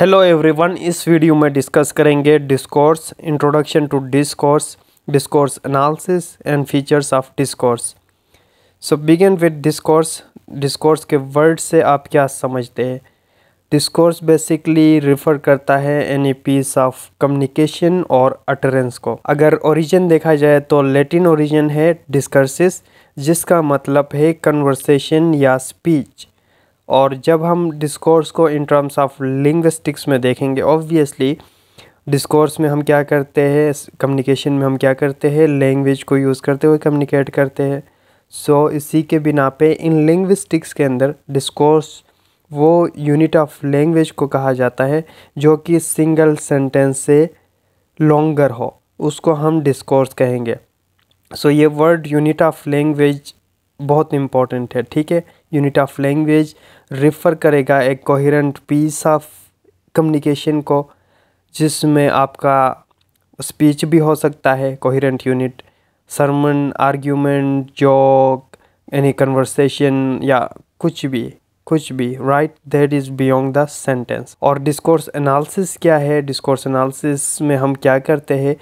hello everyone इस video में discuss करेंगे discourse introduction to discourse discourse analysis and features of discourse so begin with discourse discourse के word से आप क्या समझते हैं डिस्कोर्स बेसिकली रिफ़र करता है एनी पीस ऑफ कम्युनिकेशन और अटरेंस को अगर ओरिजिन देखा जाए तो लेटिन ओरिजिन है डिस्कर्सिस जिसका मतलब है कन्वर्सेशन या स्पीच और जब हम डिस्कोर्स को इन टर्म्स ऑफ लिंग्विस्टिक्स में देखेंगे ऑब्वियसली डिस्कोर्स में हम क्या करते हैं कम्युनिकेशन में हम क्या करते हैं लैंग्वेज को यूज़ करते हुए कम्युनिकेट करते हैं सो so, इसी के बिना पे इन लिंग्विस्टिक्स के अंदर डिस्कोर्स वो यूनिट ऑफ लैंग्वेज को कहा जाता है जो कि सिंगल सेंटेंस से लॉन्गर हो उसको हम डिस्कोर्स कहेंगे सो so, ये वर्ड यूनिट ऑफ लैंग्वेज बहुत इम्पॉर्टेंट है ठीक है यूनिट ऑफ लैंग्वेज रिफ़र करेगा एक कोहरेंट पीस ऑफ कम्युनिकेशन को जिसमें आपका स्पीच भी हो सकता है coherent unit sermon argument joke any conversation या कुछ भी कुछ भी right that is beyond the sentence और डिस्कोर्स एनालिसिस क्या है डिस्कोर्स एनालिसिस में हम क्या करते हैं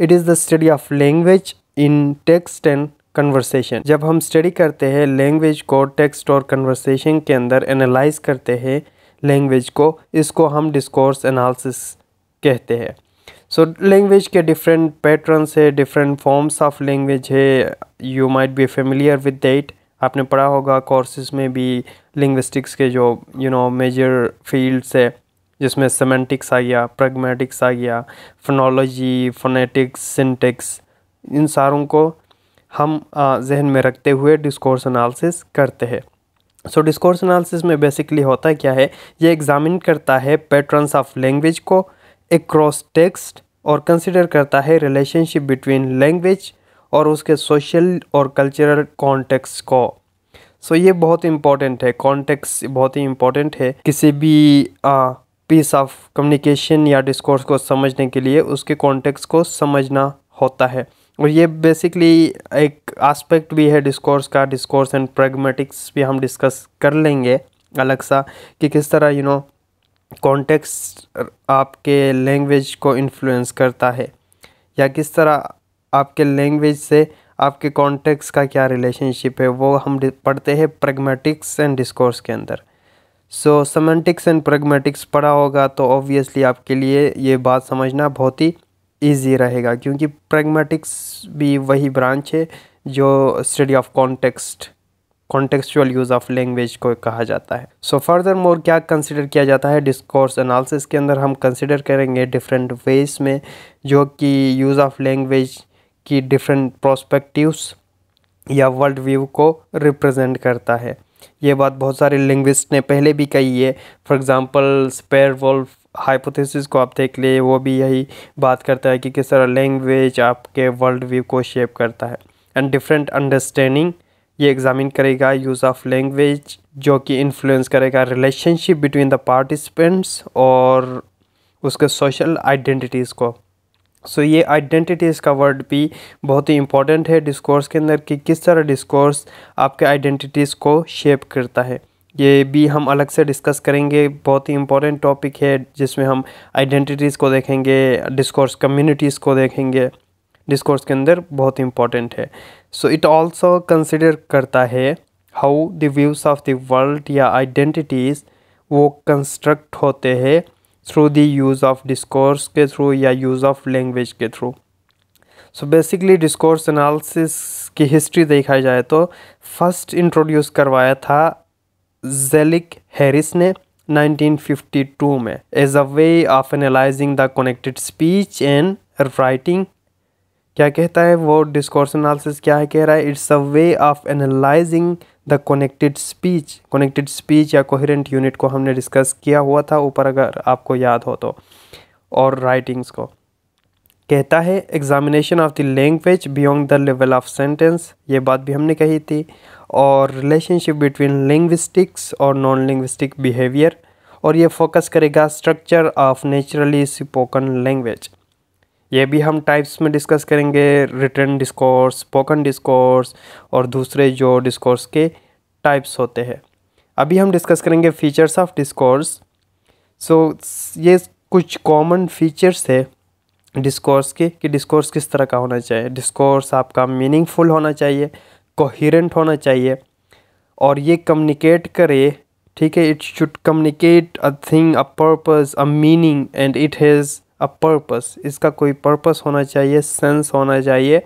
it is the study of language in text and conversation जब हम स्टडी करते हैं लैंग्वेज को टेक्स्ट और कन्वर्सेशन के अंदर एनालाइज करते हैं लैंग्वेज को इसको हम डिस्कोर्स एनालिसिस कहते हैं सो लैंग्वेज के डिफरेंट पैटर्न्स है डिफरेंट फॉर्म्स ऑफ लैंग्वेज है you might be familiar with that आपने पढ़ा होगा कोर्सेज में भी लिंग्विस्टिक्स के जो यू नो मेजर फील्ड्स है जिसमें सेमेंटिक्स आ गया प्रगमेटिक्स आ गया फनोलॉजी फोनेटिक्स सिंटिक्स इन सारों को हम जहन में रखते हुए डिस्कोर्स एनालिसिस करते हैं सो डिस्कोर्स एनालिसिस में बेसिकली होता है क्या है ये एग्जामिन करता है पैटर्न्स ऑफ लैंग्वेज को एक्रॉस टेक्स्ट और कंसिडर करता है रिलेशनशिप बिटवीन लैंग्वेज और उसके सोशल और कल्चरल कॉन्टेक्स को सो so, ये बहुत इम्पॉर्टेंट है कॉन्टेक्स बहुत ही इम्पॉर्टेंट है किसी भी पीस ऑफ कम्युनिकेशन या डिस्कोर्स को समझने के लिए उसके कॉन्टेक्स को समझना होता है और ये बेसिकली एक एस्पेक्ट भी है डिस्कोर्स का डिस्कोर्स एंड प्रेगमेटिक्स भी हम डिस्कस कर लेंगे अलग सा कि किस तरह यू नो कॉन्टेक्स्ट आपके लैंग्वेज को इन्फ्लुएंस करता है या किस तरह आपके लैंग्वेज से आपके कॉन्टेक्स्ट का क्या रिलेशनशिप है वो हम पढ़ते हैं प्रेगमेटिक्स एंड डिस्कोर्स के अंदर सो सेमेंटिक्स एंड प्रेगमेटिक्स पढ़ा होगा तो ऑब्वियसली आपके लिए ये बात समझना बहुत ही ईजी रहेगा क्योंकि प्रेगमेटिक्स भी वही ब्रांच है जो study of context contextual use of language को कहा जाता है सो फर्दर मोर क्या कंसिडर किया जाता है डिस्कोर्स एनालिसिस के अंदर हम कंसिडर करेंगे डिफरेंट वेज में जो कि यूज़ ऑफ लैंग्वेज की डिफरेंट प्रोस्पेक्टिवस या वर्ल्ड व्यू को रिप्रेजेंट करता है ये बात बहुत सारे लिंग्विस्ट ने पहले भी कही है for example Sapir Whorf hypothesis को आप देख ले वो भी यही बात करता है कि किस तरह लैंग्वेज आपके वर्ल्ड व्यू को शेप करता है एंड डिफरेंट अंडरस्टैंडिंग ये एग्जामिन करेगा यूज़ ऑफ लैंग्वेज जो कि इन्फ्लुएंस करेगा रिलेशनशिप बिटवीन द पार्टिसिपेंट्स और उसके सोशल आइडेंटिटीज़ को सो so, ये आइडेंटिटीज़ का वर्ड भी बहुत ही इंपॉर्टेंट है डिस्कोर्स के अंदर कि किस तरह डिस्कोर्स आपके आइडेंटिटीज़ को शेप करता है ये भी हम अलग से डिस्कस करेंगे बहुत ही इंपॉर्टेंट टॉपिक है जिसमें हम आइडेंटिटीज़ को देखेंगे डिस्कोर्स कम्युनिटीज़ को देखेंगे डिस्कोर्स के अंदर बहुत इंपॉर्टेंट है सो इट ऑल्सो कंसिडर करता है how the views of the world या आइडेंटिटीज़ वो कंस्ट्रक्ट होते हैं through the use of discourse के थ्रू या यूज़ ऑफ लैंग्वेज के through so basically discourse analysis की हिस्ट्री देखा जाए तो फर्स्ट इंट्रोड्यूस करवाया था जेलिक हैरिस ने 1952 में as a way of analysing the connected speech and writing क्या कहता है वो डिस्कोर्स एनालिसिस क्या है कह रहा है it's a way of analysing the connected speech connected speech या कोहरेंट यूनिट को हमने डिस्कस किया हुआ था ऊपर अगर आपको याद हो तो और राइटिंग्स को कहता है examination of the language beyond the level of sentence ये बात भी हमने कही थी और रिलेशनशिप बिटवीन लिंग्विस्टिक्स और नॉन लिंग्विस्टिक बिहेवियर और ये फोकस करेगा structure of naturally spoken language ये भी हम टाइप्स में डिस्कस करेंगे रिटर्न डिस्कोर्स स्पोकन डिस्कोर्स और दूसरे जो डिस्कोर्स के टाइप्स होते हैं अभी हम डिस्कस करेंगे फीचर्स ऑफ डिस्कोर्स सो ये कुछ कॉमन फीचर्स है डिस्कोर्स की कि डिस्कोर्स किस तरह का होना चाहिए डिस्कोर्स आपका मीनिंगफुल होना चाहिए कोहिरेंट होना चाहिए और ये कम्युनिकेट करे ठीक है it should communicate a thing a purpose a meaning and it has a purpose इसका कोई पर्पस होना चाहिए सेंस होना चाहिए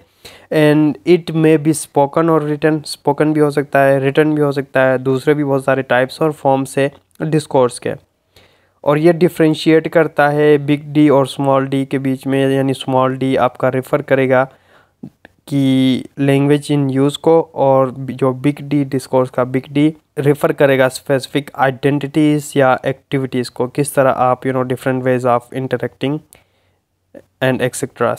and it may be spoken और रिटर्न स्पोकन भी हो सकता है रिटर्न भी हो सकता है दूसरे भी बहुत सारे टाइप्स और फॉर्म्स है डिस्कोर्स के और ये डिफ्रेंशिएट करता है बिग डी और स्मॉल डी के बीच में यानी स्मॉल डी आपका रेफ़र करेगा कि लैंग्वेज इन यूज़ को और जो बिग डी डिस्कोर्स का बिग डी रेफ़र करेगा स्पेसिफिक आइडेंटिटीज़ या एक्टिविटीज़ को किस तरह आप you know different ways of interacting and etcetera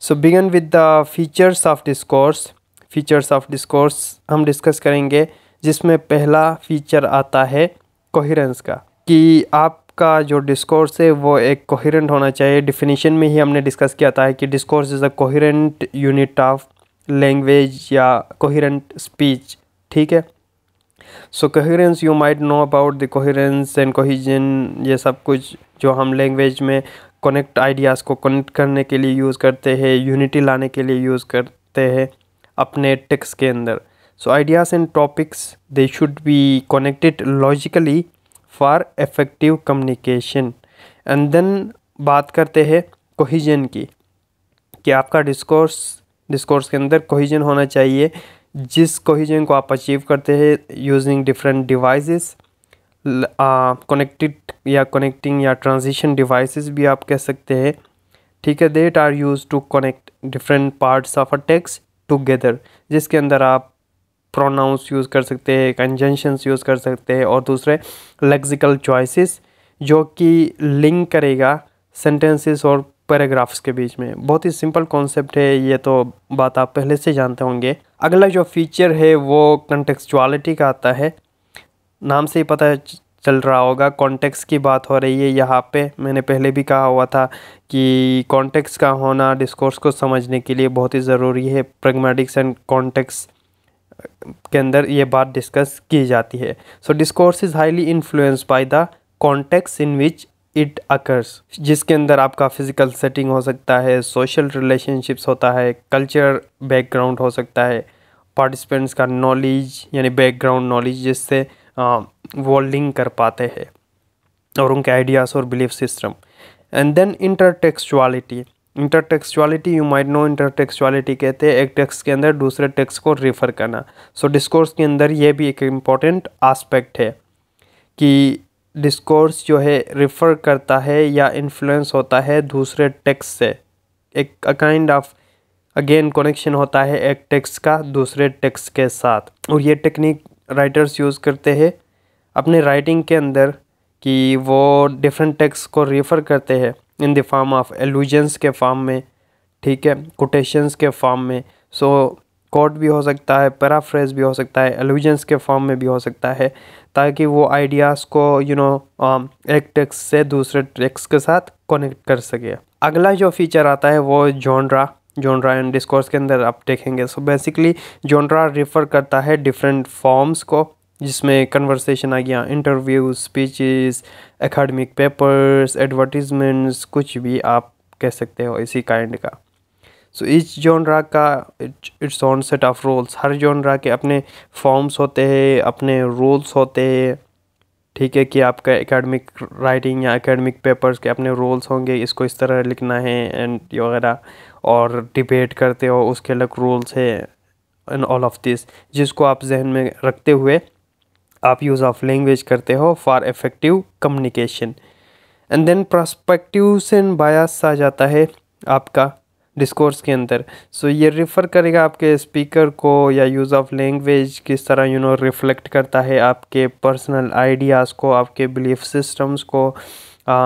so begin with the features of discourse features of discourse हम डिस्कस करेंगे जिसमें पहला फीचर आता है कोहरेंस का कि आप का जो डिस्कोर्स है वो एक कोहरेंट होना चाहिए डिफिनीशन में ही हमने डिस्कस किया था कि discourse is a coherent unit of language या कोहरेंट स्पीच ठीक है so coherence you might know about the coherence and cohesion ये सब कुछ जो हम लैंग्वेज में कनेक्ट आइडियाज़ को कनेक्ट करने के लिए यूज़ करते हैं यूनिटी लाने के लिए यूज़ करते हैं अपने टेक्स्ट के अंदर so ideas and topics they should be connected logically for effective communication and then बात करते हैं कोहिजन की कि आपका डिस्कोर्स डिस्कोर्स के अंदर कोहिजन होना चाहिए जिस कोहिजन को आप अचीव करते हैं यूजिंग डिफरेंट डिवाइसेस कनेक्टेड या कनेक्टिंग या ट्रांजिशन डिवाइसेस भी आप कह सकते हैं ठीक है that are used to connect different parts of a text together जिसके अंदर आप प्रोनाउंस यूज़ कर सकते हैं कंजेंशन यूज़ कर सकते हैं और दूसरे लेक्सिकल चॉइसेस जो कि लिंक करेगा सेंटेंसेस और पैराग्राफ्स के बीच में बहुत ही सिंपल कॉन्सेप्ट है ये तो बात आप पहले से जानते होंगे अगला जो फीचर है वो कंटेक्चुअलिटी का आता है नाम से ही पता चल रहा होगा कॉन्टेक्स की बात हो रही है यहाँ पे मैंने पहले भी कहा हुआ था कि कॉन्टेक्स का होना डिस्कोर्स को समझने के लिए बहुत ही ज़रूरी है प्रगमेटिक्स एंड कॉन्टेक्स के अंदर ये बात डिस्कस की जाती है so discourse is highly influence by the context in which it occurs जिसके अंदर आपका फिजिकल सेटिंग हो सकता है सोशल रिलेशनशिप्स होता है कल्चर बैकग्राउंड हो सकता है पार्टिसिपेंट्स का नॉलेज यानी बैकग्राउंड नॉलेज जिससे वो लिंक कर पाते हैं और उनके आइडियाज़ और belief system and then intertextuality intertextuality you might know intertextuality कहते हैं एक टेक्स्ट के अंदर दूसरे टेक्स्ट को रेफर करना सो so, डिस्कोर्स के अंदर ये भी एक इम्पॉर्टेंट आस्पेक्ट है कि डिस्कोर्स जो है रेफर करता है या इन्फ्लुएंस होता है दूसरे टेक्स से एक काइंड ऑफ अगेन कनेक्शन होता है एक टेक्स का दूसरे टेक्स के साथ और ये टेक्निक राइटर्स यूज़ करते हैं अपने राइटिंग के अंदर कि वो डिफरेंट टेक्स को रेफ़र करते हैं in the form of allusions के फॉर्म में ठीक है कोटेशंस के फॉर्म में सो कोट भी हो सकता है पैराफ्रेज भी हो सकता है एलुजन्स के फॉर्म में भी हो सकता है ताकि वो आइडियाज़ को you you know know, um, एक टेक्स से दूसरे टेक्स के साथ कनेक्ट कर सके अगला जो फीचर आता है वो जॉनरा जोनरा एंड डिस्कोर्स के अंदर आप देखेंगे सो बेसिकली जोनरा रिफ़र करता है डिफरेंट फॉर्म्स को जिसमें कन्वर्सेशन आ गया interview speeches academic papers advertisements कुछ भी आप कह सकते हो इसी काइंड का सो इस जॉनरा का it's on set of rules हर जॉनरा के अपने फॉर्म्स होते हैं अपने रोल्स होते हैं ठीक है कि आपका एकेडमिक राइटिंग या एकेडमिक पेपर्स के अपने रोल्स होंगे इसको इस तरह लिखना है एंड वगैरह और डिबेट करते हो उसके अलग रोल्स है इन ऑल ऑफ दिस जिसको आप जहन में रखते हुए आप यूज़ ऑफ लैंग्वेज करते हो for effective communication and then perspective and bias आ जाता है आपका डिस्कोर्स के अंदर सो so, ये रिफ़र करेगा आपके स्पीकर को या यूज़ ऑफ लैंग्वेज किस तरह यू नो रिफ्लेक्ट करता है आपके पर्सनल आइडियाज़ को आपके बिलीफ सिस्टम्स को आ,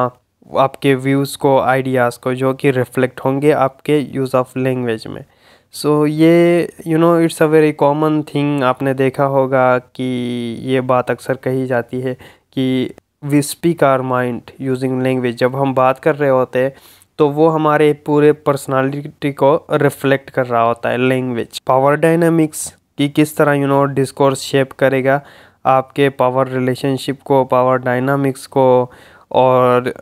आपके व्यूज़ को आइडियाज़ को जो कि रिफ्लेक्ट होंगे आपके यूज़ ऑफ लैंग्वेज में सो so, ये you know it's a very common thing आपने देखा होगा कि ये बात अक्सर कही जाती है कि we speak our mind using language जब हम बात कर रहे होते हैं तो वो हमारे पूरे पर्सनालिटी को रिफ्लेक्ट कर रहा होता है लैंग्वेज पावर डायनामिक्स कि किस तरह यू नो डिस्कोर्स शेप करेगा आपके पावर रिलेशनशिप को पावर डायनामिक्स को और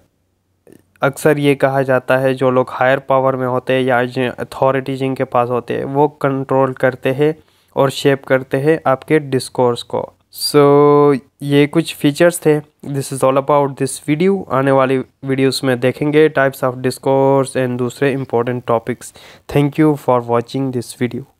अक्सर ये कहा जाता है जो लोग हायर पावर में होते हैं या अथॉरिटी जिनके पास होते हैं वो कंट्रोल करते हैं और शेप करते हैं आपके डिस्कोर्स को सो so, ये कुछ फीचर्स थे this is all about this video आने वाली वीडियोस में देखेंगे टाइप्स ऑफ डिस्कोर्स एंड दूसरे important topics thank you for watching this video